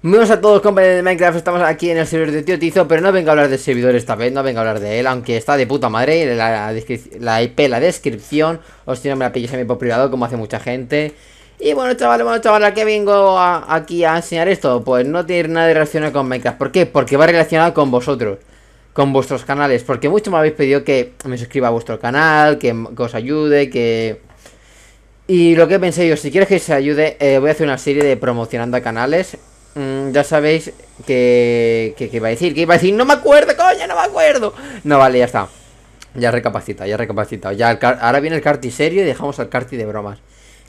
Muy a todos compañeros de Minecraft, estamos aquí en el servidor de Tío Tizo Pero no vengo a hablar del servidor esta vez, no vengo a hablar de él Aunque está de puta madre, la, la IP, la descripción Os si no me la pilléis a mí por privado como hace mucha gente y bueno, chavales, bueno, chavales, ¿a qué vengo aquí a enseñar esto? Pues no tiene nada de relacionado con Minecraft. ¿Por qué? Porque va relacionado con vosotros, con vuestros canales. Porque muchos me habéis pedido que me suscriba a vuestro canal, que, os ayude, que... Y lo que pensé yo, si quieres que se ayude, eh, voy a hacer una serie de promocionando a canales Mm, ya sabéis que, que, iba a decir, que iba a decir, no me acuerdo, coño, no me acuerdo. No, vale, ya está. Ya recapacita, ya recapacita. Ya ahora viene el carti serio y dejamos al carti de bromas.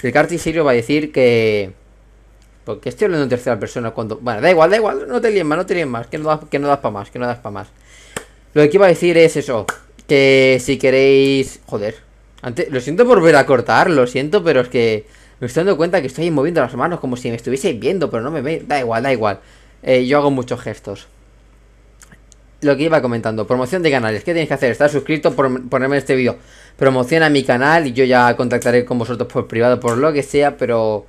El carti serio va a decir que... Porque estoy hablando en tercera persona cuando... Bueno, da igual, da igual, no te líes más, no te más, que no das, que no das para más, que no das para más. Lo que iba a decir es eso, que si queréis... Joder, antes, lo siento por volver a cortar, lo siento, pero es que me estoy dando cuenta que estoy moviendo las manos como si me estuviese viendo, pero no me ve. Da igual, da igual. Eh, yo hago muchos gestos. Lo que iba comentando, promoción de canales. ¿Qué tienes que hacer? Estar suscrito, por, ponerme este vídeo. Promociona mi canal y yo ya contactaré con vosotros por privado, por lo que sea, pero...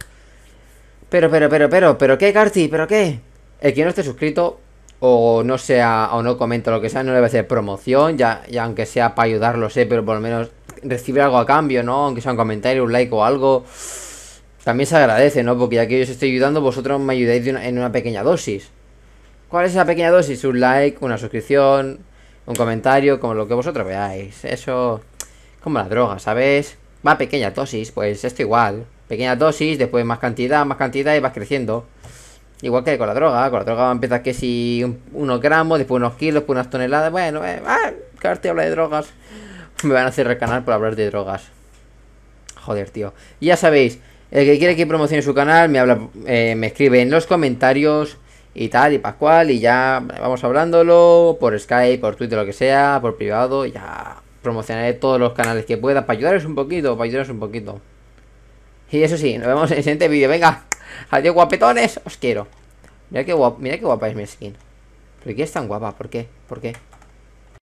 Pero, pero, pero, pero, pero, ¿qué, Carti? ¿Pero qué? El que no esté suscrito o no sea, o no comenta lo que sea, no le va a hacer promoción, ya, ya aunque sea para ayudarlo, sé, pero por lo menos recibir algo a cambio, ¿no? Aunque sea un comentario, un like o algo. También se agradece, ¿no? Porque ya que yo os estoy ayudando, vosotros me ayudáis en una pequeña dosis. ¿Cuál es esa pequeña dosis? Un like, una suscripción, un comentario, como lo que vosotros veáis. Eso, como la droga, ¿sabes? Va pequeña dosis, pues esto igual. Pequeña dosis, después más cantidad, más cantidad y vas creciendo. Igual que con la droga, con la droga empiezas que si unos gramos, después unos kilos, después unas toneladas. Bueno, eh, ah, te habla de drogas. Me van a hacer canal por hablar de drogas. Joder, tío. Y ya sabéis, el que quiere que promocione su canal me habla, eh, me escribe en los comentarios y tal, y Pascual, y ya vamos hablándolo por Skype, por Twitter, lo que sea, por privado, ya promocionaré todos los canales que pueda para ayudaros un poquito, para ayudaros un poquito. Y eso sí, nos vemos en el siguiente vídeo. Venga, adiós guapetones, os quiero. Mira qué guapa, mira qué guapa es mi skin. ¿Por qué es tan guapa? ¿Por qué? ¿Por qué?